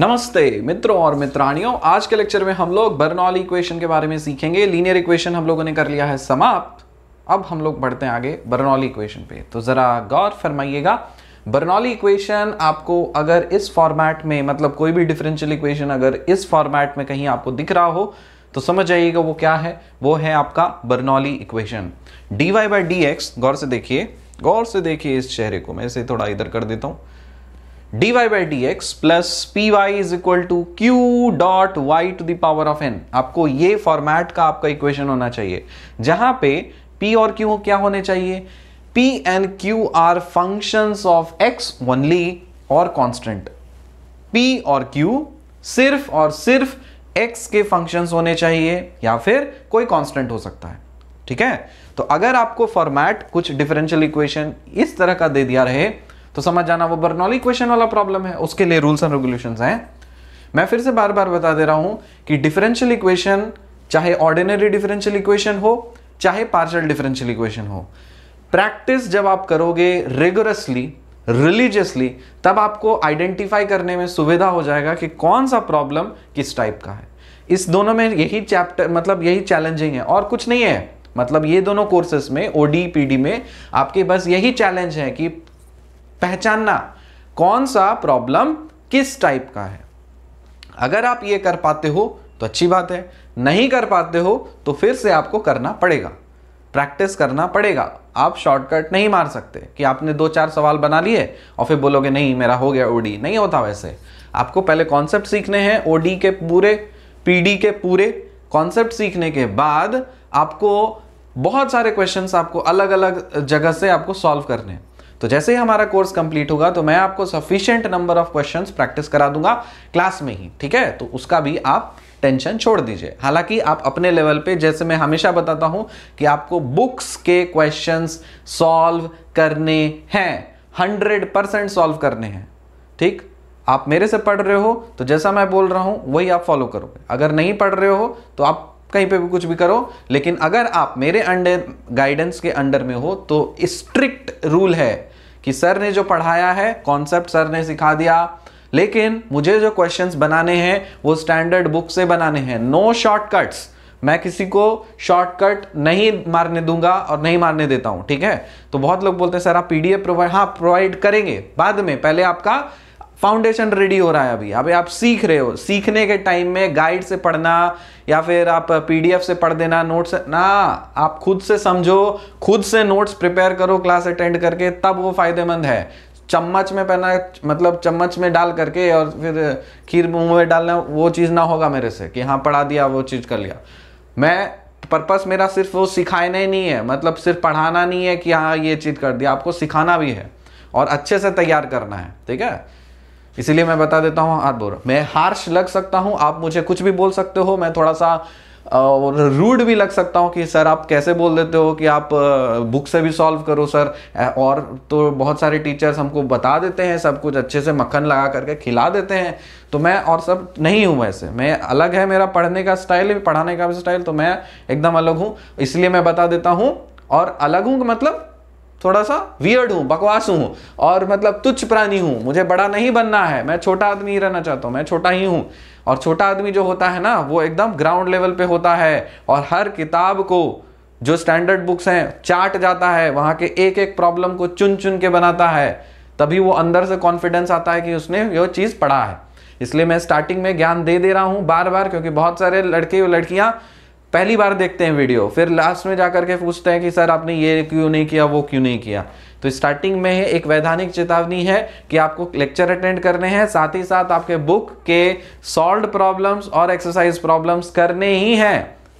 नमस्ते मित्रों और मित्रानियों आज के लेक्चर में हम लोग बर्नौली इक्वेशन के बारे में सीखेंगे लीनियर इक्वेशन हम लोगों ने कर लिया है समाप्त अब हम लोग बढ़ते हैं आगे बर्नौली इक्वेशन पे तो ज़रा गौर फरमाइएगा बर्नौली इक्वेशन आपको अगर इस फॉर्मेट में मतलब कोई भी डिफरेंशियल इक्वेशन अगर इस फॉर्मेट में कहीं आपको दिख रहा हो तो समझ जाइएगा वो क्या है वो है आपका Bernoulli equation d Y by D x गौर से देखिए गौर से देखिए इस चेहरे को मैं इसे थोड़ा इधर कर देता हूँ d Y by D x plus P Y is equal to q dot y to the power of n आपको ये फॉर्मेट का आपका इक्वेशन होना चाहिए जहां पे पी और क्यू क्या होने चाहिए p and q are function of x only और कांस्टेंट पी और क्यू सिर्फ और सिर्फ एक्स के फंक्शंस होने चाहिए या फिर कोई कांस्टेंट हो सकता है ठीक है तो अगर आपको फॉर्मेट कुछ डिफरेंशियल इक्वेशन इस तरह का दे दिया रहे तो समझ जाना वो बर्नौली इक्वेशन वाला प्रॉब्लम है उसके लिए रूल्स एंड रेगुलेशन हैं मैं फिर से बार बार बता दे रहा हूं कि डिफरेंशियल इक्वेशन चाहे ऑर्डिनरी डिफरेंशियल इक्वेशन हो चाहे पार्शियल डिफरेंशियल इक्वेशन हो प्रैक्टिस जब आप करोगे रेगुलसली रिलीजियसली तब आपको आइडेंटिफाई करने में सुविधा हो जाएगा कि कौन सा प्रॉब्लम किस टाइप का है इस दोनों में यही चैप्टर मतलब यही चैलेंजिंग है और कुछ नहीं है मतलब ये दोनों कोर्सेस में ओडी पीडी में आपके बस यही चैलेंज है कि पहचानना कौन सा प्रॉब्लम किस टाइप का है अगर आप ये कर पाते हो तो अच्छी बात है नहीं कर पाते हो तो फिर से आपको करना पड़ेगा प्रैक्टिस करना पड़ेगा आप शॉर्टकट नहीं मार सकते कि आपने दो चार सवाल बना लिए और फिर बोलोगे नहीं मेरा हो गया ओडी नहीं होता वैसे आपको पहले कॉन्सेप्ट सीखने हैं ओडी के पूरे पीडी के पूरे कॉन्सेप्ट सीखने के बाद आपको बहुत सारे क्वेश्चंस आपको अलग अलग जगह से आपको सॉल्व करने हैं तो जैसे ही हमारा कोर्स कंप्लीट होगा तो मैं आपको sufficient number of question practice करा दूंगा क्लास में ही ठीक है तो उसका भी आप टेंशन छोड़ दीजिए हालांकि आप अपने लेवल पे जैसे मैं हमेशा बताता हूं कि आपको बुक्स के क्वेश्चंस सॉल्व करने हैं हंड्रेड परसेंट सॉल्व करने हैं ठीक आप मेरे से पढ़ रहे हो तो जैसा मैं बोल रहा हूं वही आप फॉलो करोगे अगर नहीं पढ़ रहे हो तो आप कहीं पे भी कुछ भी करो लेकिन अगर आप मेरे अंडर गाइडेंस के अंडर में हो तो स्ट्रिक्ट रूल है कि सर ने जो पढ़ाया है कॉन्सेप्ट सर ने सिखा दिया लेकिन मुझे जो क्वेश्चंस बनाने हैं वो स्टैंडर्ड बुक से बनाने हैं नो शॉर्टकट्स मैं किसी को शॉर्टकट नहीं मारने दूंगा और नहीं मारने देता हूं ठीक है तो बहुत लोग बोलते हैं सर आप पीडीएफ प्रोवाइड हाँ प्रोवाइड करेंगे बाद में पहले आपका फाउंडेशन रेडी हो रहा है अभी अभी आप सीख रहे हो सीखने के टाइम में गाइड से पढ़ना या फिर आप पीडीएफ से पढ़ देना नोट्स ना आप खुद से समझो खुद से नोट्स प्रिपेयर करो क्लास अटेंड करके तब वो फायदेमंद है चम्मच में पहना मतलब चम्मच में डाल करके और फिर खीर मुंह में डालना वो चीज़ ना होगा मेरे से कि हाँ पढ़ा दिया वो चीज़ कर लिया मैं पर्पस मेरा सिर्फ वो सिखाना ही नहीं है मतलब सिर्फ पढ़ाना नहीं है कि हाँ ये चीज़ कर दिया आपको सिखाना भी है और अच्छे से तैयार करना है ठीक है इसीलिए मैं बता देता हूँ हाथ बोल मैं हार्श लग सकता हूँ आप मुझे कुछ भी बोल सकते हो मैं थोड़ा सा रूड भी लग सकता हूँ कि सर आप कैसे बोल देते हो कि आप बुक से भी सॉल्व करो सर और तो बहुत सारे टीचर्स हमको बता देते हैं सब कुछ अच्छे से मक्खन लगा करके खिला देते हैं तो मैं और सब नहीं हूँ वैसे मैं अलग है मेरा पढ़ने का स्टाइल पढ़ाने का भी स्टाइल तो मैं एकदम अलग हूँ इसलिए मैं बता देता हूँ और अलग हूँ मतलब थोड़ा सा वियर्ड हूँ बकवास हूँ और मतलब तुच्छ प्राणी हूँ मुझे बड़ा नहीं बनना है मैं छोटा आदमी ही रहना चाहता हूँ मैं छोटा ही हूँ और छोटा आदमी जो होता है ना वो एकदम ग्राउंड लेवल पे होता है और हर किताब को जो स्टैंडर्ड बुक्स हैं चाट जाता है वहाँ के एक एक प्रॉब्लम को चुन चुन के बनाता है तभी वो अंदर से कॉन्फिडेंस आता है कि उसने ये चीज़ पढ़ा है इसलिए मैं स्टार्टिंग में ज्ञान दे दे रहा हूँ बार बार क्योंकि बहुत सारे लड़के और लड़कियाँ पहली बार देखते हैं वीडियो फिर लास्ट में जा करके पूछते हैं कि सर आपने ये क्यों नहीं किया वो क्यों नहीं किया तो स्टार्टिंग में एक वैधानिक चेतावनी है कि आपको लेक्चर अटेंड करने हैं साथ ही साथ आपके बुक के सॉल्व प्रॉब्लम्स और एक्सरसाइज प्रॉब्लम्स करने ही हैं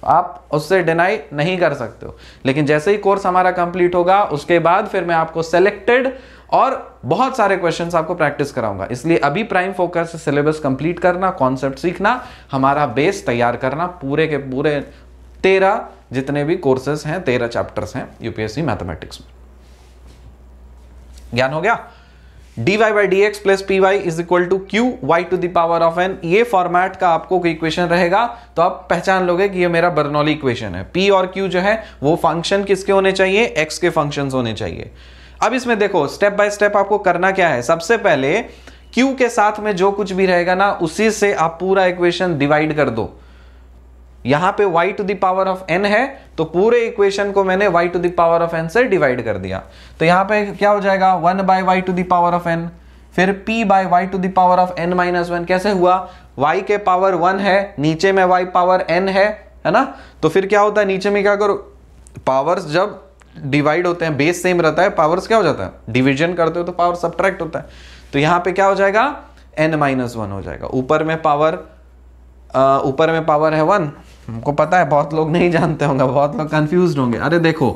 आप उससे डिनाई नहीं कर सकते हो लेकिन जैसे ही कोर्स हमारा कंप्लीट होगा उसके बाद फिर मैं आपको सेलेक्टेड और बहुत सारे क्वेश्चंस आपको प्रैक्टिस कराऊंगा इसलिए अभी प्राइम फोकस सिलेबस कंप्लीट करना कॉन्सेप्ट सीखना हमारा बेस तैयार करना पूरे के पूरे तेरह जितने भी कोर्सेज हैं तेरह चैप्टर्स हैं यूपीएससी मैथमेटिक्स में ज्ञान हो गया d Y by D x plus P Y is equal to q y to the power of n ये फॉर्मेट का आपको इक्वेशन रहेगा तो आप पहचान लोगे कि ये मेरा बर्नौली इक्वेशन है पी और क्यू जो है वो फंक्शन किसके होने चाहिए एक्स के फंक्शन होने चाहिए अब इसमें देखो स्टेप बाय स्टेप आपको करना क्या है सबसे पहले क्यू के साथ में जो कुछ भी रहेगा ना उसी से आप पूरा इक्वेशन डिवाइड कर दो यहां पे y to the power of n है तो पूरे इक्वेशन को मैंने y to the power of n से डिवाइड कर दिया तो यहां पे क्या हो जाएगा one by y to the power of n फिर p by y to the power of n minus one कैसे हुआ y के पावर वन है नीचे में y पावर n है है ना तो फिर क्या होता है नीचे में क्या करो पावर्स जब डिवाइड होते हैं बेस सेम रहता है पावर्स क्या हो जाता है डिविजन करते हो तो पावर सब्ट्रैक्ट होता है तो यहाँ पे क्या हो जाएगा एन माइनस वन हो जाएगा ऊपर में पावर ऊपर में पावर है वन हमको पता है बहुत लोग नहीं जानते होंगे बहुत लोग कंफ्यूज होंगे अरे देखो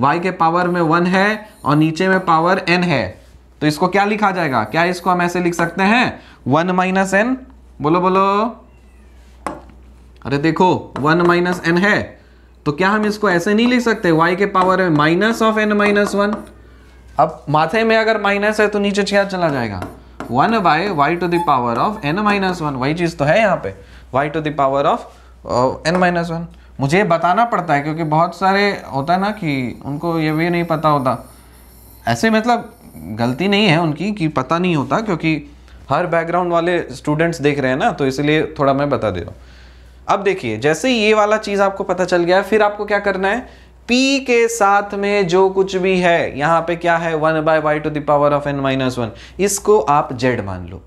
वाई के पावर में वन है और नीचे में पावर एन है तो इसको क्या लिखा जाएगा क्या इसको हम ऐसे लिख सकते हैं वन माइनस एन बोलो बोलो अरे देखो वन माइनस एन है तो क्या हम इसको ऐसे नहीं लिख सकते वाई के पावर में minus of n minus one अब माथे में अगर माइनस है तो नीचे क्या चला जाएगा one by y to the power of n minus one वही चीज तो है यहाँ पे y to the power of n minus one मुझे बताना पड़ता है क्योंकि बहुत सारे होता है ना कि उनको ये भी नहीं पता होता ऐसे मतलब गलती नहीं है उनकी कि पता नहीं होता क्योंकि हर बैकग्राउंड वाले स्टूडेंट्स देख रहे हैं ना तो इसलिए थोड़ा मैं बता दे रहा हूँ अब देखिए जैसे ये वाला चीज़ आपको पता चल गया फिर आपको क्या करना है पी के साथ में जो कुछ भी है यहाँ पे क्या है one by y to the power of n minus one इसको आप जेड मान लो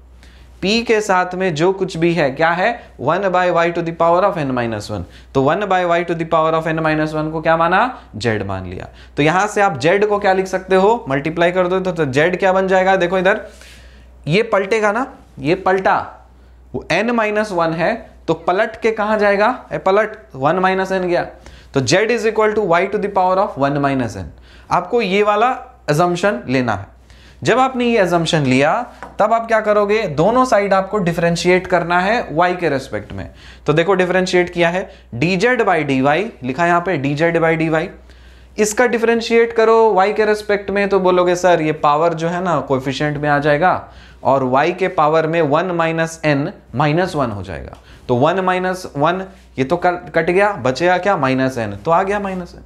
पी के साथ में जो कुछ भी है क्या है one by y to the power of n minus one तो one by y to the power of n minus one को क्या माना जेड मान लिया तो यहां से आप जेड को क्या लिख सकते हो मल्टीप्लाई कर दो तो जेड तो क्या बन जाएगा देखो इधर ये पलटेगा ना ये पलटा वो एन माइनस वन है तो पलट के कहा जाएगा ए पलट वन माइनस एन गया तो z is equal to y to the power of one minus n आपको ये वाला एजम्पन लेना है जब आपने ये एजम्पन लिया तब आप क्या करोगे दोनों साइड आपको डिफ्रेंशिएट करना है y के रेस्पेक्ट में तो देखो डिफ्रेंशिएट किया है dz बाई डी लिखा यहाँ पे dz बाई डी इसका डिफ्रेंशिएट करो y के रेस्पेक्ट में तो बोलोगे सर ये पावर जो है ना कोफिशियंट में आ जाएगा और y के पावर में one minus n minus one हो जाएगा तो वन माइनस वन ये तो कट गया बचेगा क्या माइनस एन तो आ गया माइनस एन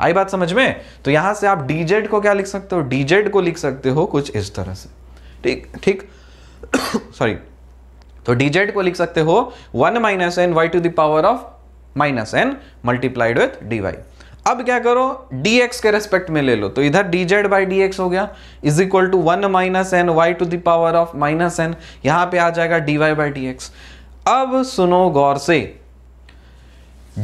आई बात समझ में तो यहां से आप डीजेड को क्या लिख सकते हो जेड को लिख सकते हो कुछ इस तरह से ठीक ठीक सॉरी तो डीजेड को लिख सकते हो one minus n y to the power of minus n multiplied with d y अब क्या करो dx के रेस्पेक्ट में ले लो तो इधर dz बाई डी हो गया is equal to one minus n y to the power of minus n यहां पे आ जाएगा dy वाई बाई अब सुनो गौर से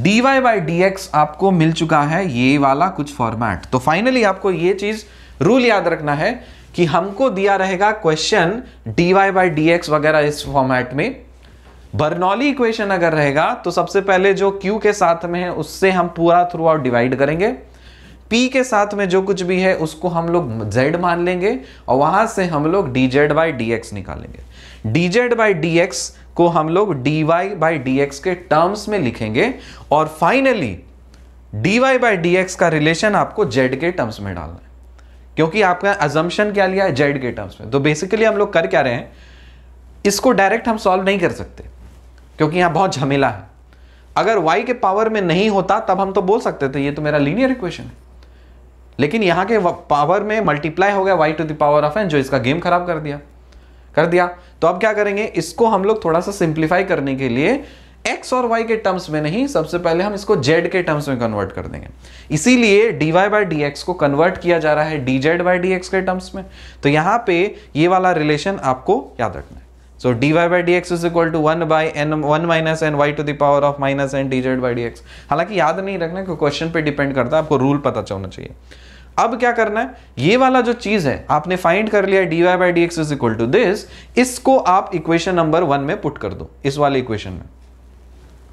d Y by D x आपको मिल चुका है ये वाला कुछ फॉर्मेट तो फाइनली आपको ये चीज रूल याद रखना है कि हमको दिया रहेगा question d Y by D x वगैरह इस फॉर्मेट में बर्नौली इक्वेशन अगर रहेगा तो सबसे पहले जो Q के साथ में है उससे हम पूरा थ्रू आउट डिवाइड करेंगे P के साथ में जो कुछ भी है उसको हम लोग Z मान लेंगे और वहां से हम लोग d z by D x निकालेंगे d z by D x को हम लोग dy वाई बाई डी के टर्म्स में लिखेंगे और finally dy y by d का रिलेशन आपको z के टर्म्स में डालना है क्योंकि आपका अजम्पन क्या लिया है z के टर्म्स में तो बेसिकली हम लोग कर क्या रहे हैं इसको डायरेक्ट हम सॉल्व नहीं कर सकते क्योंकि यहाँ बहुत झमेला है अगर y के पावर में नहीं होता तब हम तो बोल सकते थे ये तो मेरा लीनियर इक्वेशन है लेकिन यहाँ के पावर में मल्टीप्लाई हो गया y to the power of n जो इसका गेम खराब कर दिया कर दिया तो अब क्या करेंगे इसको हम लोग थोड़ा सा सिंप्लीफाई करने के लिए एक्स और वाई के टर्म्स में नहीं सबसे पहले हम इसको जेड के टर्म्स में कन्वर्ट कर देंगे इसीलिए डी वाई बाई डी को कन्वर्ट किया जा रहा है डी जेड बाई डी के टर्म्स में तो यहां पे ये वाला रिलेशन आपको याद रखना है so d Y by D x is equal to one by n one minus n y to the power of minus n d z by D x हालांकि याद नहीं रखना क्योंकि क्वेश्चन पे डिपेंड करता है आपको रूल पता चलना चाहिए अब क्या करना है ये वाला जो चीज है आपने फाइंड कर लिया d Y by D x is equal to this इसको आप इक्वेशन नंबर वन में पुट कर दो इस वाले इक्वेशन में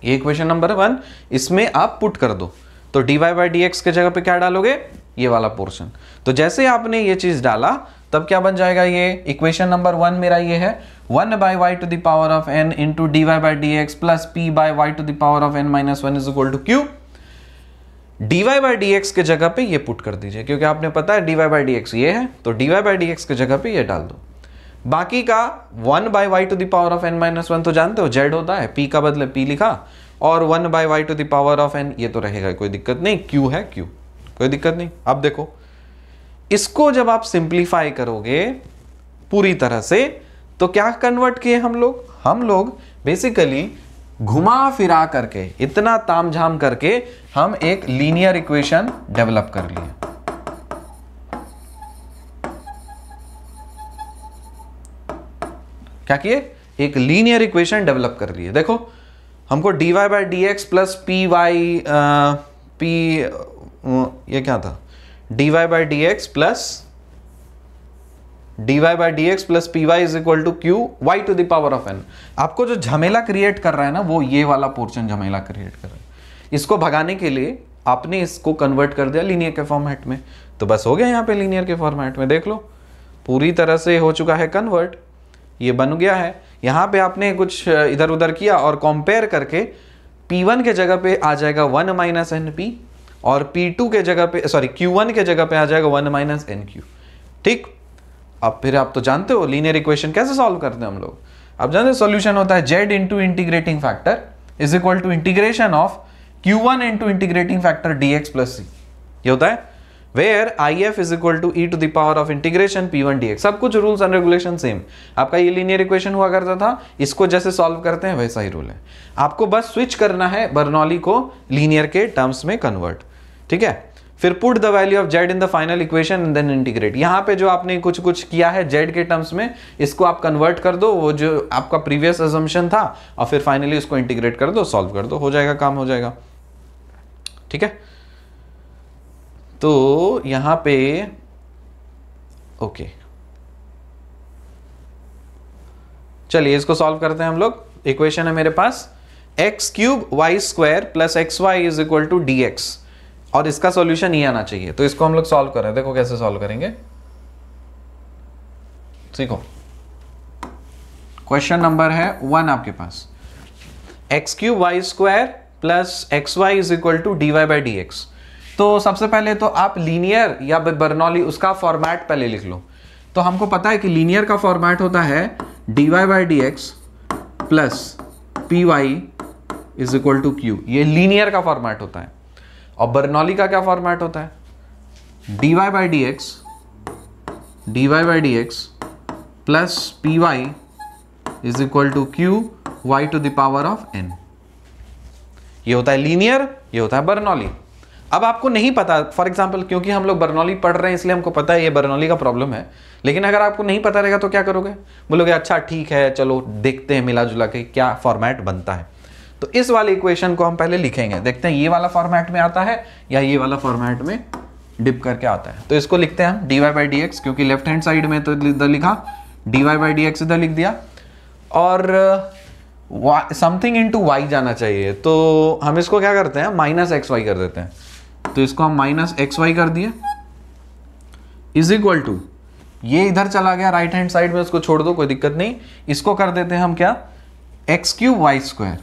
ये इक्वेशन नंबर वन इसमें आप पुट कर दो तो d Y by D x के जगह पे क्या डालोगे ये वाला पोर्शन तो जैसे आपने ये चीज डाला तब क्या बन जाएगा ये इक्वेशन नंबर वन मेरा ये है one by y to the power of n into d Y by D x plus p by y to the power of n minus one is equal to q d Y by D x के जगह पे ये put कर दीजिए क्योंकि आपने पता है d Y by D x ये है तो d Y by D x के जगह पे ये डाल दो बाकी का one by y to the power of n minus one तो जानते हो जेड होता है पी का बदले पी लिखा और one by y to the power of n ये तो रहेगा कोई दिक्कत नहीं क्यू है क्यू कोई दिक्कत नहीं अब देखो इसको जब आप सिंप्लीफाई करोगे पूरी तरह से तो क्या कन्वर्ट किए हम लोग हम लोग बेसिकली घुमा फिरा करके इतना तामझाम करके हम एक लीनियर इक्वेशन डेवलप कर लिए क्या किए एक लीनियर इक्वेशन डेवलप कर लिए देखो हमको dy y by D x plus P y p ये क्या था dy y by D x plus d Y by D x plus P Y is equal to q y to the power of n आपको जो झमेला create कर रहा है ना वो ये वाला पोर्शन झमेला क्रिएट कर रहा है इसको भगाने के लिए आपने इसको कन्वर्ट कर दिया लीनियर के फॉर्मेट में तो बस हो गया यहाँ पे लीनियर के फॉर्मेट में देख लो पूरी तरह से हो चुका है कन्वर्ट ये बन गया है यहाँ पे आपने कुछ इधर उधर किया और कंपेयर करके P1 के जगह पे आ जाएगा वन माइनस एन पी और P2 के जगह पे सॉरी Q1 के जगह पे आ जाएगा वन माइनस एन क्यू ठीक अब फिर आप तो जानते हो लीनियर इक्वेशन कैसे सॉल्व करते हैं हम लोग आप जानते हो सोल्यूशन होता है z into integrating factor is equal to integration of q one into integrating factor d x plus c ये होता है where I F is equal to e to the power of integration p one d x सब कुछ rules and regulation same आपका ये linear equation हुआ करता था इसको जैसे सॉल्व करते हैं वैसा ही रूल है आपको बस स्विच करना है बर्नौली को लीनियर के टर्म्स में कन्वर्ट ठीक है फिर put the value of z in the final equation and then integrate यहाँ पे जो आपने कुछ कुछ किया है जेड के टर्म्स में इसको आप कन्वर्ट कर दो वो जो आपका प्रीवियस एजम्पन था और फिर फाइनली उसको इंटीग्रेट कर दो सॉल्व कर दो हो जाएगा काम हो जाएगा ठीक है तो यहाँ पे ओके चलिए इसको सॉल्व करते हैं हम लोग इक्वेशन है मेरे पास x cube y square plus x y is equal to d x और इसका सॉल्यूशन ही आना चाहिए तो इसको हम लोग सॉल्व करें देखो कैसे सॉल्व करेंगे सीखो क्वेश्चन नंबर है वन आपके पास x q y square plus x y is equal to d Y by D x तो सबसे पहले तो आप लीनियर या बर्नौली उसका फॉर्मेट पहले लिख लो तो हमको पता है कि लीनियर का फॉर्मेट होता है d Y by D x plus P Y is equal to Q ये लीनियर का फॉर्मेट होता है और बर्नौली का क्या फॉर्मेट होता है d Y by D x d Y by D x plus P Y is equal to q y to the power of n ये होता है लीनियर ये होता है बर्नौली अब आपको नहीं पता फॉर एग्जाम्पल क्योंकि हम लोग बर्नौली पढ़ रहे हैं इसलिए हमको पता है ये बर्नौली का प्रॉब्लम है लेकिन अगर आपको नहीं पता रहेगा तो क्या करोगे बोलोगे अच्छा ठीक है चलो देखते हैं मिला जुला के क्या फॉर्मेट बनता है तो इस वाले इक्वेशन को हम पहले लिखेंगे देखते हैं ये वाला फॉर्मेट में आता है या ये वाला फॉर्मेट में डिप करके आता है तो इसको लिखते हैं हम d Y by D x क्योंकि लेफ्ट हैंड साइड में तो इधर लिखा d Y by D x इधर लिख दिया और समथिंग इन टू वाई जाना चाहिए तो हम इसको क्या करते हैं माइनस एक्स वाई कर देते हैं तो इसको हम माइनस एक्स वाई कर दिए इज इक्वल टू ये इधर चला गया राइट हैंड साइड में उसको छोड़ दो कोई दिक्कत नहीं इसको कर देते हैं हम क्या x cube y square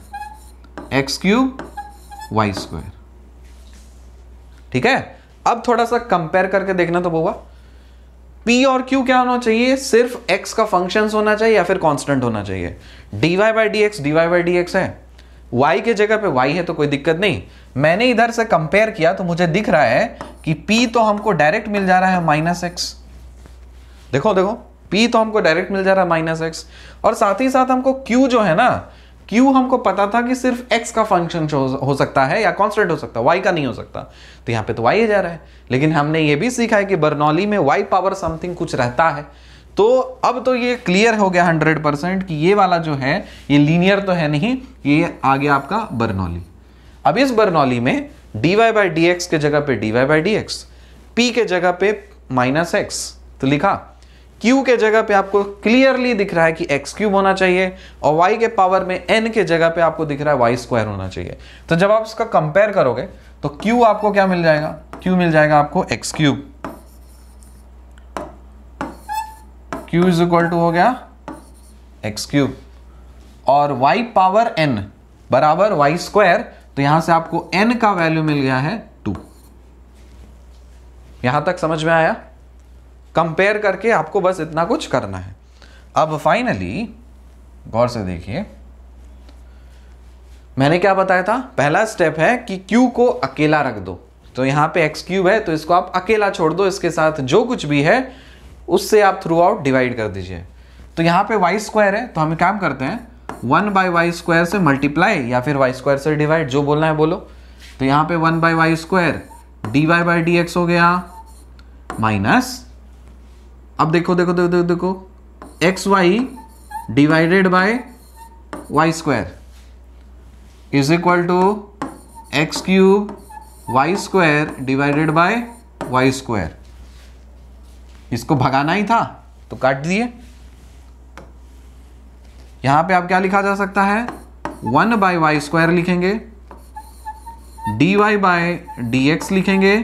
x cube y square ठीक है अब थोड़ा सा कंपेयर करके देखना तो होगा पी और क्यू क्या होना चाहिए सिर्फ एक्स का फंक्शन होना चाहिए या फिर कांस्टेंट होना चाहिए dy y by D x d y है y के जगह पे y है तो कोई दिक्कत नहीं मैंने इधर से कंपेयर किया तो मुझे दिख रहा है कि p तो हमको डायरेक्ट मिल जा रहा है माइनस एक्स देखो देखो p तो हमको डायरेक्ट मिल जा रहा है माइनस एक्स और साथ ही साथ हमको q जो है ना क्यू हमको पता था कि सिर्फ एक्स का फंक्शन हो सकता है या कॉन्स्टेंट हो सकता है वाई का नहीं हो सकता तो यहाँ पे तो वाई ही जा रहा है लेकिन हमने ये भी सीखा है कि बर्नौली में वाई पावर समथिंग कुछ रहता है तो अब तो ये क्लियर हो गया हंड्रेड परसेंट कि ये वाला जो है ये लीनियर तो है नहीं ये आ गया आपका बर्नौली अब इस बर्नौली में d Y by D x के जगह पे d Y by D x p के जगह पे माइनस एक्स तो लिखा क्यू के जगह पे आपको क्लियरली दिख रहा है कि एक्स क्यूब होना चाहिए और वाई के पावर में एन के जगह पे आपको दिख रहा है वाई स्क्वायर होना चाहिए तो जब आप इसका कंपेयर करोगे तो क्यू आपको क्या मिल जाएगा क्यू मिल जाएगा आपको x cube q is equal to हो गया एक्स क्यूब और वाई पावर एन बराबर वाई स्क्वायर तो यहां से आपको एन का वैल्यू मिल गया है टू यहां तक समझ में आया कंपेयर करके आपको बस इतना कुछ करना है अब फाइनली गौर से देखिए मैंने क्या बताया था पहला स्टेप है कि क्यू को अकेला रख दो तो यहां पे एक्स क्यूब है तो इसको आप अकेला छोड़ दो इसके साथ जो कुछ भी है उससे आप थ्रू आउट डिवाइड कर दीजिए तो यहां पे वाई स्क्वायर है तो हम क्या करते हैं वन बाई वाई स्क्वायर से मल्टीप्लाई या फिर वाई स्क्वायर से डिवाइड जो बोलना है बोलो तो यहां पे one by y square d Y by D x हो गया माइनस अब देखो देखो देखो देखो देखो x y divided by y square is equal to x cube y square divided by y square इसको भगाना ही था तो काट दिए यहां पे आप क्या लिखा जा सकता है वन बाय वाई स्क्वायर लिखेंगे d y by d x लिखेंगे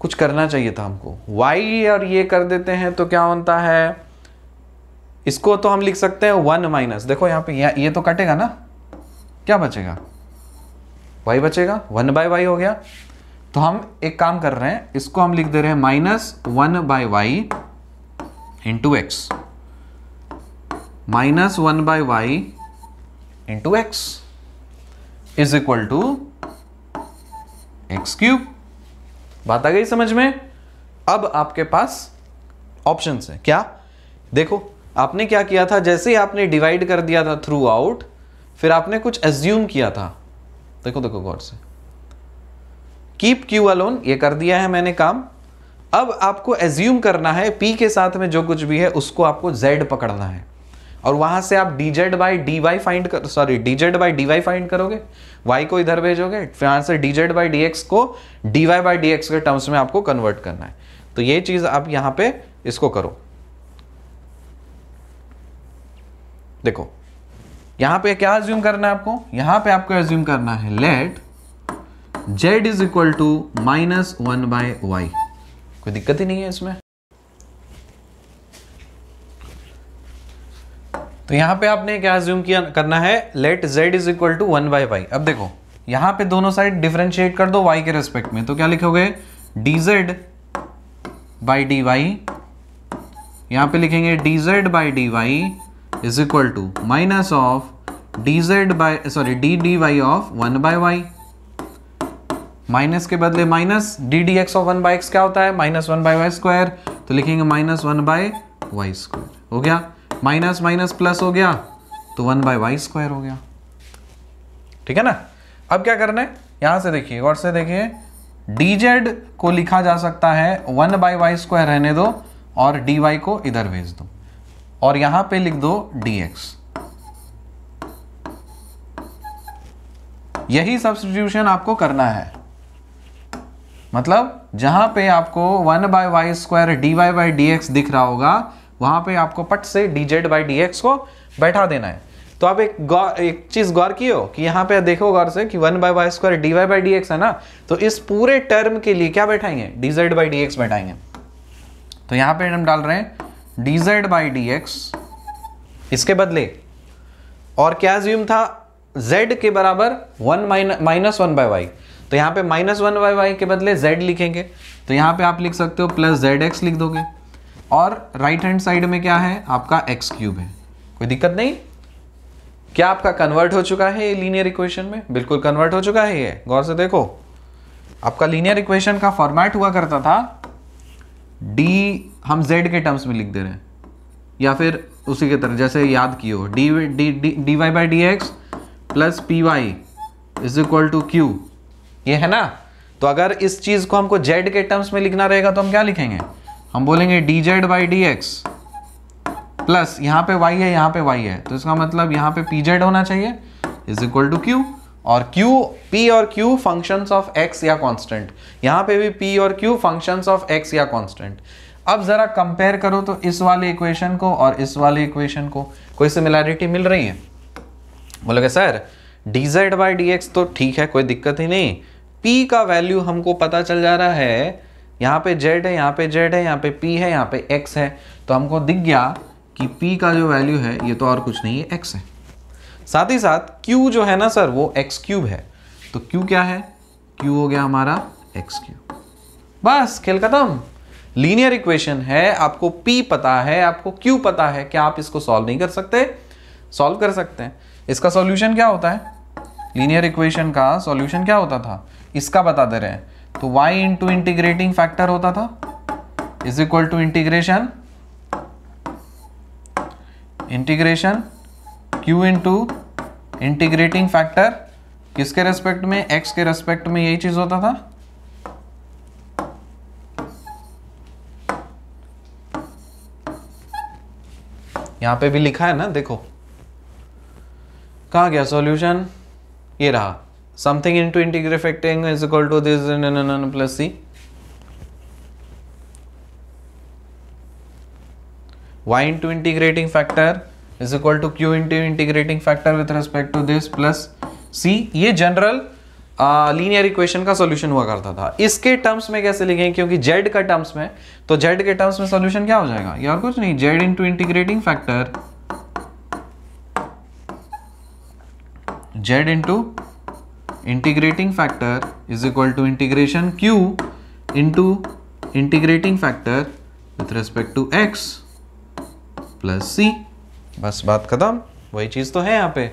कुछ करना चाहिए था हमको वाई और ये कर देते हैं तो क्या होता है इसको तो हम लिख सकते हैं वन माइनस देखो यहाँ पे ये तो कटेगा ना क्या बचेगा वाई बचेगा वन बाय वाई हो गया तो हम एक काम कर रहे हैं इसको हम लिख दे रहे हैं minus one by y into x minus one by y into x is equal to x cube बात आ गई समझ में अब आपके पास ऑप्शन है क्या देखो आपने क्या किया था जैसे ही आपने डिवाइड कर दिया था थ्रू आउट फिर आपने कुछ एज्यूम किया था देखो देखो गौर से कीप क्यू अलोन ये कर दिया है मैंने काम अब आपको एज्यूम करना है पी के साथ में जो कुछ भी है उसको आपको जेड पकड़ना है और वहां से आप d z by d y find कर sorry d z by d y find करोगे वाई को इधर भेजोगे फिर यहाँ से d z by D x को d Y by D x के टर्म्स में आपको कन्वर्ट करना है तो ये चीज़ आप यहां पे इसको करो देखो यहां पे क्या एज्यूम करना है आपको यहां पे आपको एज्यूम करना है let z is equal to minus one by y कोई दिक्कत ही नहीं है इसमें तो यहां पे आपने क्या ज्यूम किया करना है let z is equal to one by y अब देखो यहां पे दोनों साइड डिफ्रेंशिएट कर दो y के रिस्पेक्ट में तो क्या लिखोगे dz z by d y यहां पर लिखेंगे dz z by d y is equal to minus of d z by sorry d D y of one by y minus के बदले minus d d x of one by x क्या होता है minus one by y square तो लिखेंगे minus one by y square हो गया minus minus plus हो गया तो वन बाय वाई स्क्वायर हो गया ठीक है ना अब क्या करना है यहां से देखिए और से देखिए जेड को लिखा जा सकता है वन बाई वाई स्क्वायर रहने दो और dy को इधर भेज दो और यहां पे लिख दो dx यही सब्सटीट्यूशन आपको करना है मतलब जहां पे आपको one by y square d Y by D x दिख रहा होगा वहां पे आपको पट से d z by D x को बैठा देना है तो आप एक गौर एक चीज़ गौर की हो कि यहाँ पे देखो गौर से कि one by y square d Y by D x है ना तो इस पूरे टर्म के लिए क्या बैठाएंगे d z by D x बैठाएंगे तो यहाँ पे हम डाल रहे हैं d z by D x इसके बदले और क्या ज्यूम था z के बराबर one minus one by y तो यहाँ पे माइनस वन बाई वाई के बदले z लिखेंगे तो यहाँ पे आप लिख सकते हो प्लस जेड एक्स लिख दोगे और राइट हैंड साइड में क्या है आपका एक्स क्यूब है कोई दिक्कत नहीं क्या आपका कन्वर्ट हो चुका है ये लीनियर इक्वेशन में बिल्कुल कन्वर्ट हो चुका है ये गौर से देखो आपका लीनियर इक्वेशन का फॉर्मेट हुआ करता था डी हम जेड के टर्म्स में लिख दे रहे हैं या फिर उसी के तरह जैसे याद कियो D D D Y by D x plus P Y is equal to Q ये है ना तो अगर इस चीज़ को हमको जेड के टर्म्स में लिखना रहेगा तो हम क्या लिखेंगे हम बोलेंगे d z by D x plus यहाँ पे वाई है यहाँ पे वाई है तो इसका मतलब यहाँ पे पी जेड होना चाहिए इज इक्वल टू क्यू और q p और q फंक्शंस ऑफ x या कांस्टेंट यहाँ पे भी p और q फंक्शंस ऑफ x या कांस्टेंट अब जरा कंपेयर करो तो इस वाले इक्वेशन को और इस वाले इक्वेशन को कोई सिमिलैरिटी मिल रही है बोलोगे sir d z by D x तो ठीक है कोई दिक्कत ही नहीं p का वैल्यू हमको पता चल जा रहा है यहाँ पे जेड है यहाँ पे जेड है यहाँ पे पी है यहाँ पे एक्स है तो हमको दिख गया कि पी का जो वैल्यू है ये तो और कुछ नहीं है एक्स है साथ ही साथ क्यू जो है ना सर वो एक्स क्यूब है तो क्यू क्या है क्यू हो गया हमारा एक्स क्यूब बस खेल खत्म लीनियर इक्वेशन है आपको पी पता है आपको क्यू पता है क्या आप इसको सॉल्व नहीं कर सकते सॉल्व कर सकते हैं इसका सॉल्यूशन क्या होता है लीनियर इक्वेशन का सॉल्यूशन क्या होता था इसका बता दे रहे हैं तो y इंटू इंटीग्रेटिंग फैक्टर होता था is equal to integration integration q into integrating factor किसके रेस्पेक्ट में x के रेस्पेक्ट में यही चीज होता था यहां पे भी लिखा है ना देखो कहा गया सॉल्यूशन ये रहा something into integer integrating is equal to this and n, n, n plus c y into integrating factor is equal to q into integrating factor with respect to this plus c ये general linear equation का solution हुआ करता था इसके terms में कैसे लिखें क्योंकि जेड का टर्म्स में तो जेड के टर्म्स में सॉल्यूशन क्या हो जाएगा यार कुछ नहीं z into integrating factor z into integrating factor is equal to integration q into integrating factor with respect to x plus c बस बात खत्म वही चीज तो है यहां पे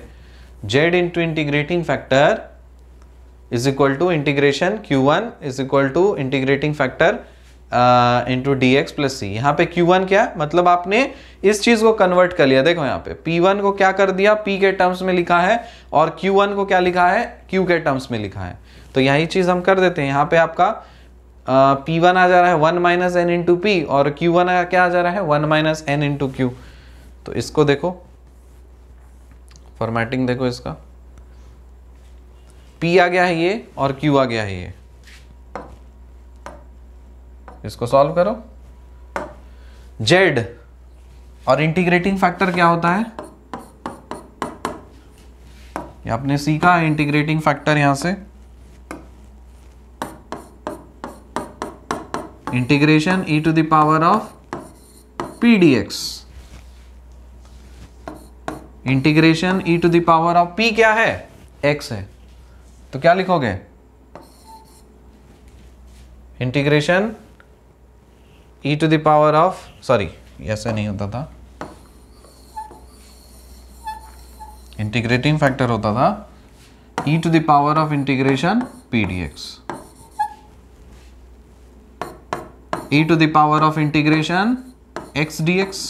z into integrating factor is equal to integration q one is equal to integrating factor into d x plus c यहाँ पे क्यू वन क्या है मतलब आपने इस चीज को कन्वर्ट कर लिया देखो यहाँ पे पी वन को क्या कर दिया पी के टर्म्स में लिखा है और क्यू वन को क्या लिखा है क्यू के टर्म्स में लिखा है तो यही चीज हम कर देते हैं यहाँ पे आपका पी uh, वन आ जा रहा है one minus n into p और क्यू वन क्या आ जा रहा है one minus n into q तो इसको देखो फॉर्मेटिंग देखो इसका पी आ गया है ये और क्यू आ गया है ये इसको सॉल्व करो जेड और इंटीग्रेटिंग फैक्टर क्या होता है ये आपने सीखा इंटीग्रेटिंग फैक्टर यहां से integration e to the power power of p d x integration e to the power of p क्या है एक्स है तो क्या लिखोगे integration e to the power of sorry ऐसा नहीं होता था इंटीग्रेटिंग फैक्टर होता था e to the power of integration p d x e to the power of integration x d x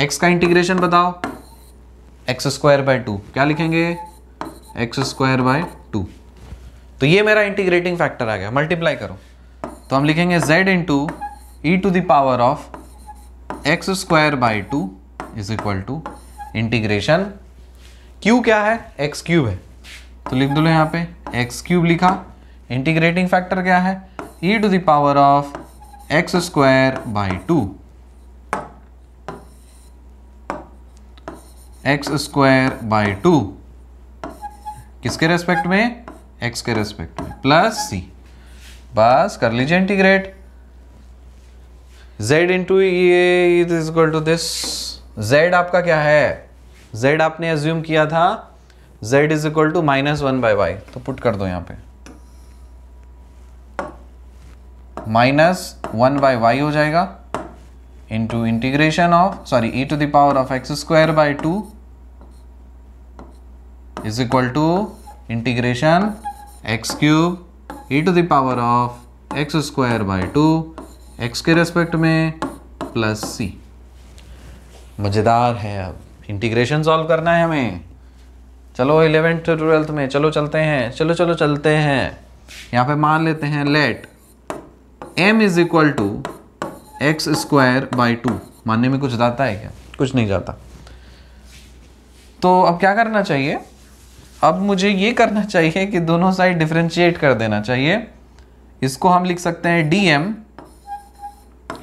x का इंटीग्रेशन बताओ एक्स स्क्वायर बाय टू क्या लिखेंगे एक्स स्क्वायर बाय टू तो ये मेरा इंटीग्रेटिंग फैक्टर आ गया मल्टीप्लाई करो तो हम लिखेंगे z into e to the power of x square by two is equal to integration q क्या है एक्स क्यूब है तो लिख दो यहाँ पे एक्स क्यूब लिखा इंटीग्रेटिंग फैक्टर क्या है e to the power of x square by two x square by two किसके रेस्पेक्ट में एक्स के रेस्पेक्ट में प्लस सी बस कर लीजिए इंटीग्रेट z इंटू ये is equal to this z आपका क्या है z आपने एज्यूम किया था z is equal to minus one by y तो पुट कर दो यहां पे माइनस वन बाय वाई हो जाएगा into integration of sorry e to the power of x square by two is equal to integration x cube e to the power of x square by two x के respect में plus c मज़ेदार है अब integration solve करना है हमें चलो eleventh twelfth में चलो चलते हैं चलो चलो चलते हैं यहाँ पे मान लेते हैं let m is equal to x square by two मानने में कुछ जाता है क्या कुछ नहीं जाता तो अब क्या करना चाहिए अब मुझे ये करना चाहिए कि दोनों साइड डिफ्रेंशिएट कर देना चाहिए इसको हम लिख सकते हैं d m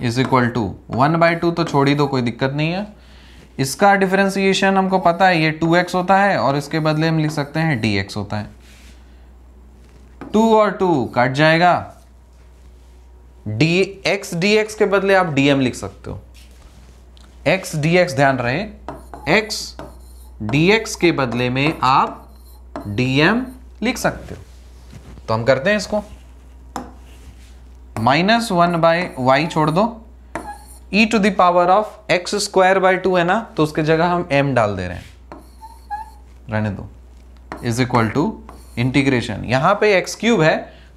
is equal to one by two तो छोड़ ही दो कोई दिक्कत नहीं है इसका डिफ्रेंसिएशन हमको पता है ये टू एक्स होता है और इसके बदले हम लिख सकते हैं डी एक्स होता है टू और टू कट जाएगा डी एक्स डी एक्स के बदले आप डी एम लिख सकते हो एक्स डी एक्स ध्यान रहे एक्स डी एक्स के बदले में आप डी एम लिख सकते हो तो हम करते हैं इसको माइनस वन बाय वाई छोड़ दो e to the power of x square by two है ना तो उसके जगह हम एम डाल दे रहे हैं रहने दो इज इक्वल टू इंटीग्रेशन यहां पे एक्स क्यूब है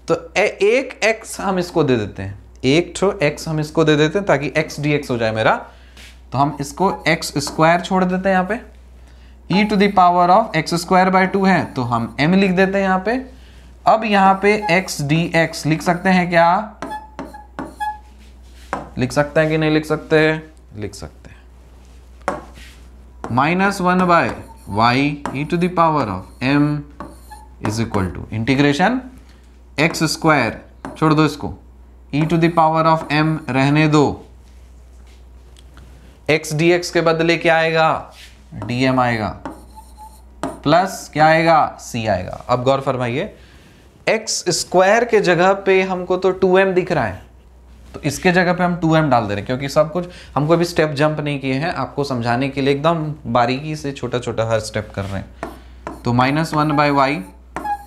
तो ए, एक एक्स हम इसको दे देते हैं एक छो एक्स हम इसको दे देते हैं ताकि एक्स डी हो जाए मेरा तो हम इसको एक्स स्क्वायर छोड़ देते हैं यहाँ पे e to the power of x square by two है तो हम एम लिख देते हैं यहाँ पे अब यहाँ पे एक्स डी एक्स लिख सकते हैं क्या लिख सकते हैं कि नहीं लिख सकते लिख सकते हैं minus one by y e to the power of m is equal to integration x square छोड़ दो इसको e to the power of m रहने दो एक्स डी एक्स के बदले क्या आएगा डी एम आएगा प्लस क्या आएगा सी आएगा अब गौर फरमाइए एक्स स्क्वायर के जगह पे हमको तो टू एम दिख रहा है तो इसके जगह पे हम टू एम डाल दे रहे हैं क्योंकि सब कुछ हमको अभी स्टेप जंप नहीं किए हैं आपको समझाने के लिए एकदम बारीकी से छोटा छोटा हर स्टेप कर रहे हैं तो minus one by y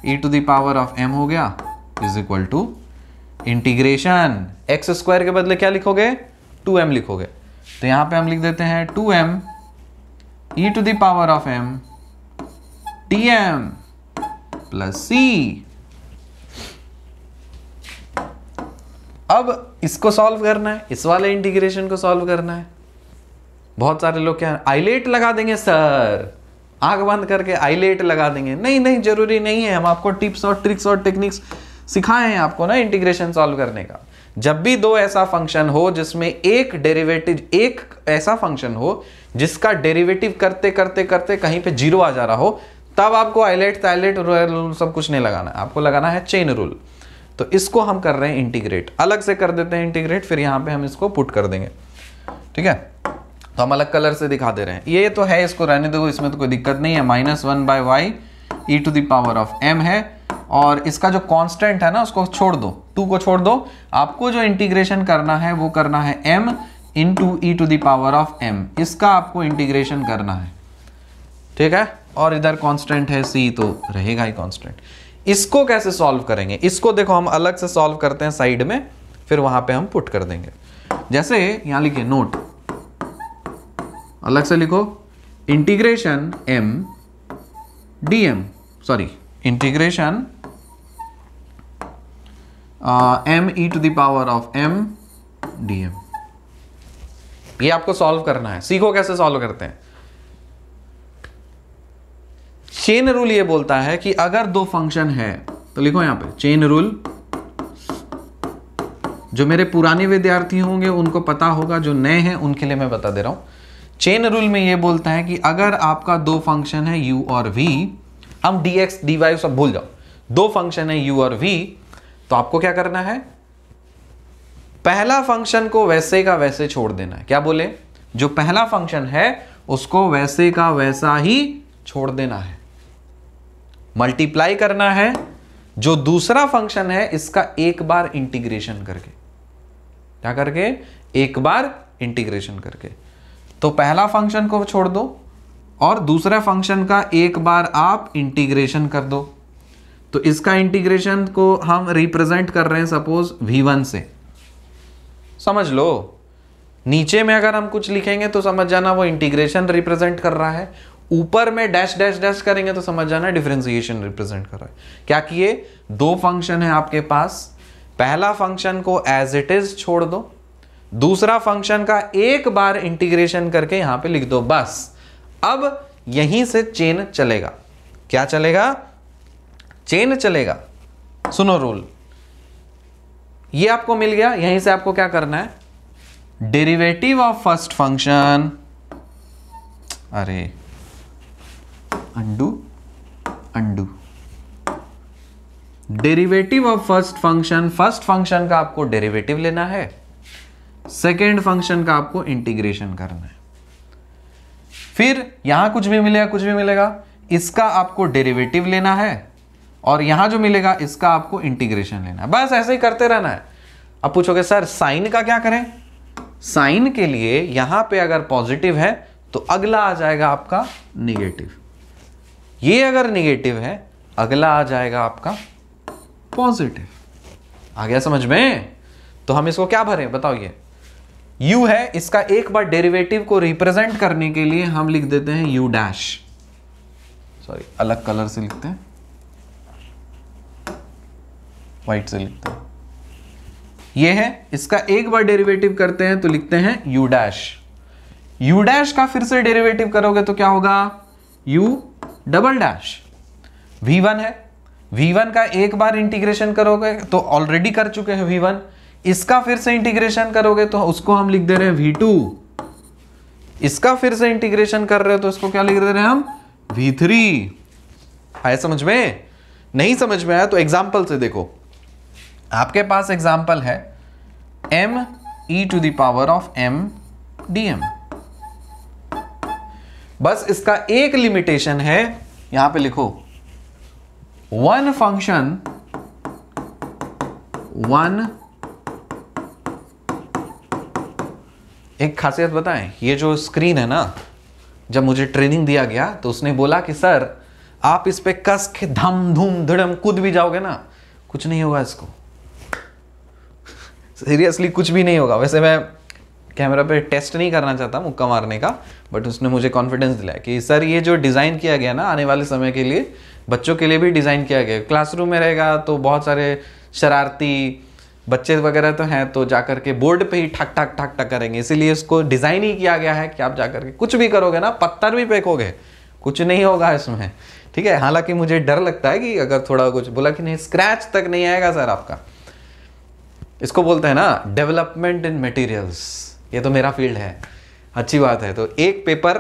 e to the power of m हो गया is equal to integration x square के बदले क्या लिखोगे टू एम लिखोगे तो यहाँ पे हम लिख देते हैं two m e to the power of m t m plus सी अब इसको सॉल्व करना है इस वाले इंटीग्रेशन को सॉल्व करना है बहुत सारे लोग क्या आईलेट लगा देंगे सर आग बंद करके आईलेट लगा देंगे नहीं नहीं जरूरी नहीं है हम आपको टिप्स और ट्रिक्स और टेक्निक्स सिखाए हैं आपको ना इंटीग्रेशन सॉल्व करने का जब भी दो ऐसा फंक्शन हो जिसमें एक डेरिवेटिव एक ऐसा फंक्शन हो जिसका डेरिवेटिव करते करते करते कहीं पे जीरो आ जा रहा हो तब आपको आईलेट ताइलेट सब कुछ नहीं लगाना आपको लगाना है चेन रूल तो इसको हम कर रहे हैं इंटीग्रेट अलग से कर देते हैं इंटीग्रेट फिर यहां पे हम इसको पुट कर देंगे ठीक है तो हम अलग कलर से दिखा दे रहे हैं ये तो है इसको रहने दो इसमें तो कोई दिक्कत नहीं है minus one by y e to the power of m है और इसका जो कांस्टेंट है ना उसको छोड़ दो टू को छोड़ दो आपको जो इंटीग्रेशन करना है वो करना है m into e to the power of m इसका आपको इंटीग्रेशन करना है ठीक है और इधर कांस्टेंट है सी तो रहेगा ही कांस्टेंट इसको कैसे सॉल्व करेंगे इसको देखो हम अलग से सॉल्व करते हैं साइड में फिर वहां पे हम पुट कर देंगे जैसे यहां लिखिए नोट अलग से लिखो integration m d m sorry integration m e to the power of m d m ये आपको सॉल्व करना है सीखो कैसे सॉल्व करते हैं चेन रूल ये बोलता है कि अगर दो फंक्शन है तो लिखो यहां पे चेन रूल जो मेरे पुराने विद्यार्थी होंगे उनको पता होगा जो नए हैं उनके लिए मैं बता दे रहा हूं चेन रूल में ये बोलता है कि अगर आपका दो फंक्शन है यू और वी हम डी एक्स डी वाई सब भूल जाओ दो फंक्शन है यू और वी तो आपको क्या करना है पहला फंक्शन को वैसे का वैसे छोड़ देना है क्या बोले जो पहला फंक्शन है उसको वैसे का वैसा ही छोड़ देना है मल्टीप्लाई करना है जो दूसरा फंक्शन है इसका एक बार इंटीग्रेशन करके क्या करके एक बार इंटीग्रेशन करके तो पहला फंक्शन को छोड़ दो और दूसरे फंक्शन का एक बार आप इंटीग्रेशन कर दो तो इसका इंटीग्रेशन को हम रिप्रेजेंट कर रहे हैं सपोज वी वन से समझ लो नीचे में अगर हम कुछ लिखेंगे तो समझ जाना वो इंटीग्रेशन रिप्रेजेंट कर रहा है ऊपर में डैश डैश डैश करेंगे तो समझ जाना डिफ्रेंसिएशन रिप्रेजेंट कर रहा है क्या किए दो फंक्शन है आपके पास पहला फंक्शन को एज इट इज छोड़ दो दूसरा फंक्शन का एक बार इंटीग्रेशन करके यहां पे लिख दो बस अब यहीं से चेन चलेगा क्या चलेगा चेन चलेगा सुनो रूल ये आपको मिल गया यहीं से आपको क्या करना है डेरिवेटिव ऑफ फर्स्ट फंक्शन अरे undo undo derivative of first function first function का आपको डेरिवेटिव लेना है सेकेंड फंक्शन का आपको इंटीग्रेशन करना है फिर यहां कुछ भी मिलेगा कुछ भी मिलेगा इसका आपको डेरिवेटिव लेना है और यहां जो मिलेगा इसका आपको इंटीग्रेशन लेना है बस ऐसे ही करते रहना है अब पूछोगे सर साइन का क्या करें साइन के लिए यहां पे अगर पॉजिटिव है तो अगला आ जाएगा आपका निगेटिव ये अगर निगेटिव है अगला आ जाएगा आपका पॉजिटिव आ गया समझ में तो हम इसको क्या भरें बताओ ये u है इसका एक बार डेरिवेटिव को रिप्रेजेंट करने के लिए हम लिख देते हैं u डैश सॉरी अलग कलर से लिखते हैं व्हाइट से लिखते हैं ये है इसका एक बार डेरिवेटिव करते हैं तो लिखते हैं u डैश u डैश का फिर से डेरिवेटिव करोगे तो क्या होगा u double dash v one है वी वन का एक बार इंटीग्रेशन करोगे तो ऑलरेडी कर चुके हैं वी वन इसका फिर से इंटीग्रेशन करोगे तो उसको हम लिख दे रहे हैं वी टू इसका फिर से इंटीग्रेशन कर रहे हो तो इसको क्या लिख दे रहे हैं हम वी थ्री आया समझ में नहीं समझ में आया तो एग्जाम्पल से देखो आपके पास एग्जाम्पल है m e to the power of m d m बस इसका एक लिमिटेशन है यहां पे लिखो वन फंक्शन वन एक खासियत बताएं ये जो स्क्रीन है ना जब मुझे ट्रेनिंग दिया गया तो उसने बोला कि सर आप इस पे कस के धम धूम धड़म कूद भी जाओगे ना कुछ नहीं होगा इसको सीरियसली कुछ भी नहीं होगा वैसे मैं कैमरा पे टेस्ट नहीं करना चाहता मुक्का मारने का बट उसने मुझे कॉन्फिडेंस दिलाया कि सर ये जो डिज़ाइन किया गया ना आने वाले समय के लिए बच्चों के लिए भी डिज़ाइन किया गया क्लासरूम में रहेगा तो बहुत सारे शरारती बच्चे वगैरह तो हैं तो जा के बोर्ड पे ही ठक ठक ठक ठक करेंगे इसीलिए इसको डिज़ाइन ही किया गया है कि आप जा करके कुछ भी करोगे ना पत्थर भी फेंकोगे कुछ नहीं होगा इसमें ठीक है हालांकि मुझे डर लगता है कि अगर थोड़ा कुछ बोला कि नहीं स्क्रैच तक नहीं आएगा सर आपका इसको बोलते हैं ना डेवलपमेंट इन मटेरियल्स ये तो मेरा फील्ड है अच्छी बात है तो एक पेपर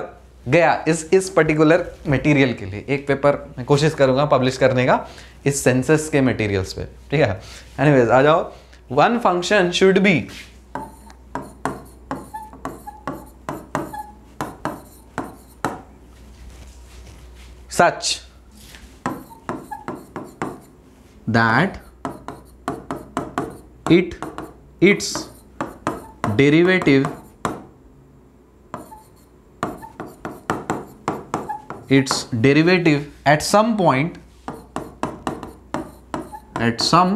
गया इस इस पर्टिकुलर मटेरियल के लिए एक पेपर मैं कोशिश करूँगा पब्लिश करने का इस सेंसस के मटेरियल्स पे ठीक है एनीवेज आ जाओ one function should be such that it it's derivative its derivative at some point at some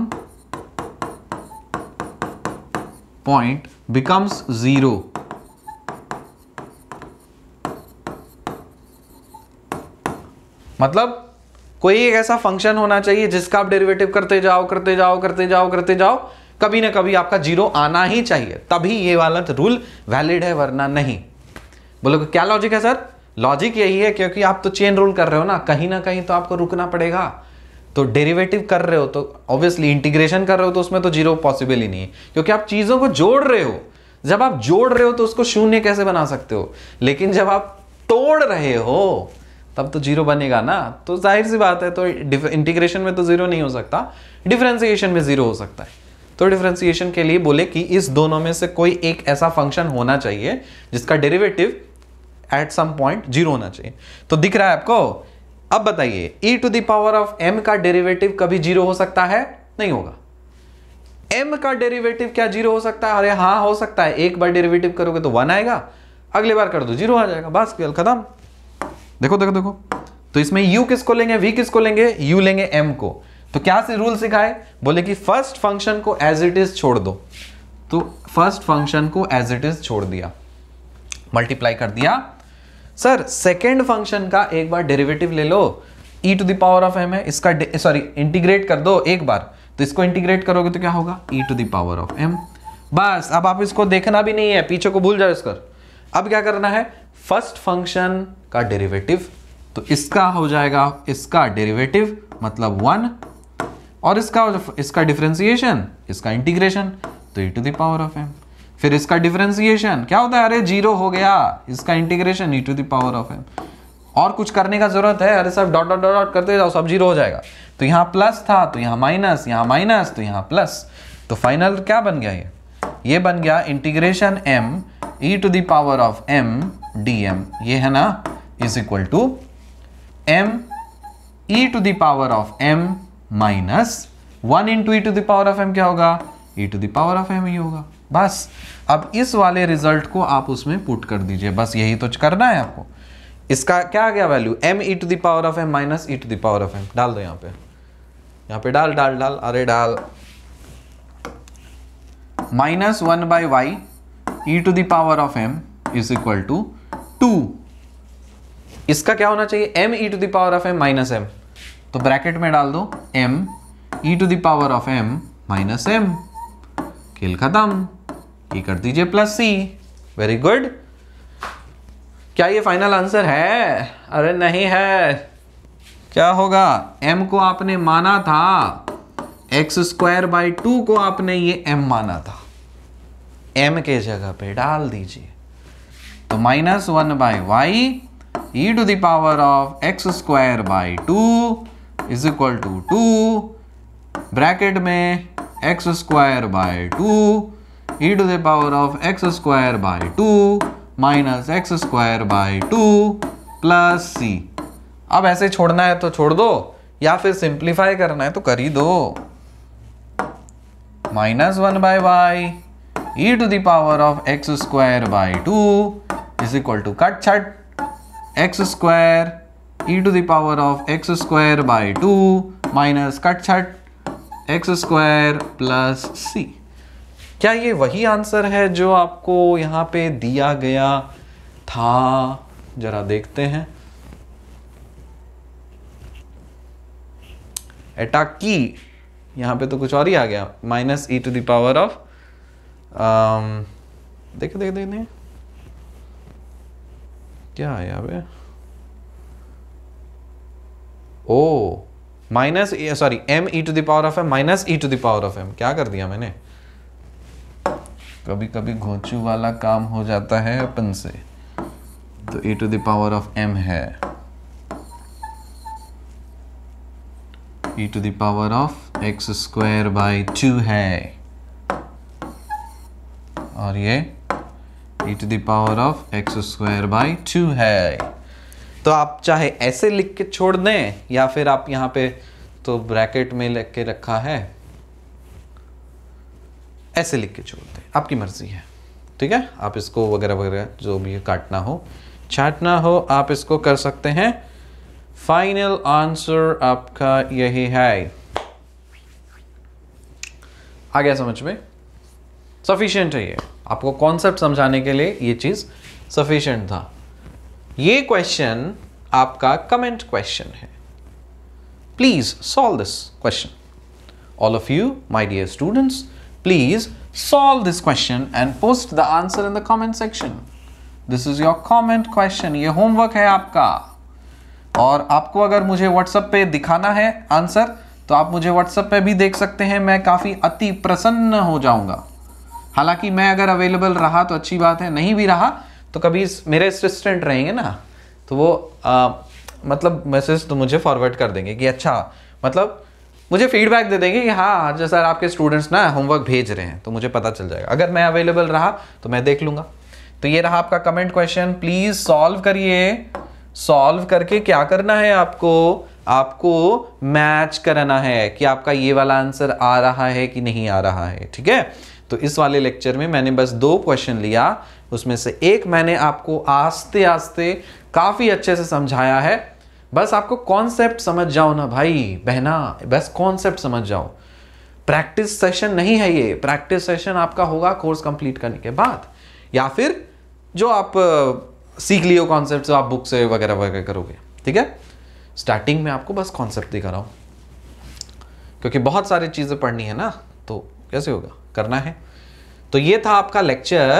point becomes 0 मतलब कोई एक ऐसा फंक्शन होना चाहिए जिसका आप डेरिवेटिव करते जाओ करते जाओ करते जाओ करते जाओ कभी ना कभी आपका जीरो आना ही चाहिए तभी ये वाला रूल वैलिड है वरना नहीं बोलो क्या लॉजिक है सर लॉजिक यही है क्योंकि आप तो चेन रूल कर रहे हो ना कहीं ना कहीं तो आपको रुकना पड़ेगा तो डेरिवेटिव कर रहे हो तो ऑब्वियसली इंटीग्रेशन कर रहे हो तो उसमें तो जीरो पॉसिबल ही नहीं है क्योंकि आप चीज़ों को जोड़ रहे हो जब आप जोड़ रहे हो तो उसको शून्य कैसे बना सकते हो लेकिन जब आप तोड़ रहे हो तब तो जीरो बनेगा ना तो जाहिर सी बात है तो इंटीग्रेशन में तो जीरो नहीं हो सकता डिफ्रेंसिएशन में जीरो हो सकता है तो डिफ्रेंसिएशन के लिए बोले कि इस दोनों में से कोई एक ऐसा फंक्शन होना चाहिए जिसका derivative at some point zero होना चाहिए तो दिख रहा है आपको अब बताइए e to the power of m का डेरिवेटिव कभी जीरो हो सकता है नहीं होगा m का डेरिवेटिव क्या जीरो हो सकता है अरे हाँ हो सकता है एक बार डेरिवेटिव करोगे तो वन आएगा अगली बार कर दो जीरो आ जाएगा बस केवल खत्म देखो देखो देखो तो इसमें u किसको लेंगे v किसको लेंगे u लेंगे m को तो क्या से रूल सिखाए बोले कि फर्स्ट फंक्शन को एज इट इज छोड़ दो तो फर्स्ट फंक्शन को एज इट इज छोड़ दिया मल्टीप्लाई कर दिया सर सेकेंड फंक्शन का एक बार डेरिवेटिव ले लो e to the power of m है इसका सॉरी इंटीग्रेट कर दो एक बार तो इसको इंटीग्रेट करोगे तो क्या होगा e to the power of m बस अब आप इसको देखना भी नहीं है पीछे को भूल जाओ इसका अब क्या करना है फर्स्ट फंक्शन का डेरिवेटिव तो इसका हो जाएगा इसका डेरिवेटिव मतलब वन और इसका इसका डिफ्रेंसिएशन इसका इंटीग्रेशन तो e to the power of m फिर इसका डिफ्रेंसिएशन क्या होता है अरे जीरो हो गया इसका integration e to the power of m और कुछ करने का जरूरत है अरे सब डॉट डॉट डॉट डॉट करते जाओ सब जीरो हो जाएगा तो यहाँ प्लस था तो यहाँ माइनस यहाँ माइनस तो यहाँ प्लस तो फाइनल क्या बन गया ये ये बन गया integration m e to the power of m d m ये है ना is equal to m e to the power of m minus one into e to the power of m क्या होगा e to the power of m ही होगा बस अब इस वाले रिजल्ट को आप उसमें पुट कर दीजिए बस यही तो करना है आपको इसका क्या आ गया value m e to the power of m minus e to the power of m डाल दो यहाँ पे यहाँ पे डाल डाल डाल अरे डाल minus one by y e to the power of m is equal to two इसका क्या होना चाहिए m e to the power of m minus m तो ब्रैकेट में डाल दो m e to the power of m minus m खेल खत्म ये e कर दीजिए प्लस c वेरी गुड क्या ये फाइनल आंसर है अरे नहीं है क्या होगा m को आपने माना था एक्स स्क्वायर बाई टू को आपने ये m माना था m के जगह पे डाल दीजिए तो minus one by y e to the power of x square by two is equal to two bracket में x square by two e to the power of x square by two minus x square by two plus सी अब ऐसे छोड़ना है तो छोड़ दो या फिर सिंप्लीफाई करना है तो कर ही दो minus one by y e to the power of x square by two is equal to कट छट x square e to the power of x square by 2 minus cut chat x square plus C क्या ये वही answer है जो आपको यहाँ पे दिया गया था जरा देखते हैं एटा की यहाँ पे तो कुछ और ही आ गया minus e to the power of देखे देखे देखे क्या है भाई ओ minus sorry m e to the power of m minus e to the power of m क्या कर दिया मैंने कभी कभी घोचू वाला काम हो जाता है अपन से तो e to the power of m है e to the power of x square by two है और ये e to the power of x square by two है तो आप चाहे ऐसे लिख के छोड़ दें या फिर आप यहां पे तो ब्रैकेट में लिख के रखा है ऐसे लिख के छोड़ दें आपकी मर्ज़ी है ठीक है आप इसको वगैरह वगैरह जो भी काटना हो छाटना हो आप इसको कर सकते हैं फाइनल आंसर आपका यही है आ गया समझ में सफिशियंट है ये आपको कॉन्सेप्ट समझाने के लिए ये चीज़ सफिशियंट था ये क्वेश्चन आपका कमेंट क्वेश्चन है please solve this question all of you my dear students please solve this question and post the answer in the comment section this is your comment question ये homework है आपका और आपको अगर मुझे WhatsApp पे दिखाना है आंसर तो आप मुझे व्हाट्सएप पे भी देख सकते हैं मैं काफ़ी अति प्रसन्न हो जाऊंगा हालांकि मैं अगर अवेलेबल रहा तो अच्छी बात है नहीं भी रहा तो कभी मेरे असिस्टेंट रहेंगे ना तो वो आ, मतलब मैसेज तो मुझे फॉरवर्ड कर देंगे कि अच्छा मतलब मुझे फीडबैक दे देंगे कि हाँ जो सर आपके स्टूडेंट्स ना होमवर्क भेज रहे हैं तो मुझे पता चल जाएगा अगर मैं अवेलेबल रहा तो मैं देख लूँगा तो ये रहा आपका कमेंट क्वेश्चन प्लीज़ सॉल्व करिए सॉल्व करके क्या करना है आपको आपको मैच करना है कि आपका ये वाला आंसर आ रहा है कि नहीं आ रहा है ठीक है तो इस वाले लेक्चर में मैंने बस दो क्वेश्चन लिया उसमें से एक मैंने आपको आस्ते आस्ते काफ़ी अच्छे से समझाया है बस आपको कॉन्सेप्ट समझ जाओ ना भाई बहना बस कॉन्सेप्ट समझ जाओ प्रैक्टिस सेशन नहीं है ये प्रैक्टिस सेशन आपका होगा कोर्स कंप्लीट करने के बाद या फिर जो आप सीख लियो कॉन्सेप्ट आप बुक से वगैरह वगैरह करोगे ठीक है स्टार्टिंग में आपको बस कॉन्सेप्ट दिखा रहा हूँ क्योंकि बहुत सारी चीज़ें पढ़नी है ना तो कैसे होगा करना है तो ये था आपका लेक्चर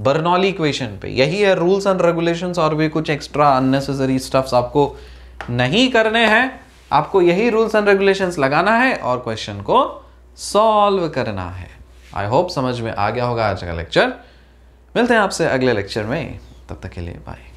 बर्नौली इक्वेशन पे यही है रूल्स एंड रेगुलेशंस और भी कुछ एक्स्ट्रा अननेसेसरी स्टफ्स आपको नहीं करने हैं आपको यही रूल्स एंड रेगुलेशंस लगाना है और क्वेश्चन को सॉल्व करना है आई होप समझ में आ गया होगा आज का लेक्चर मिलते हैं आपसे अगले लेक्चर में तब तक के लिए बाय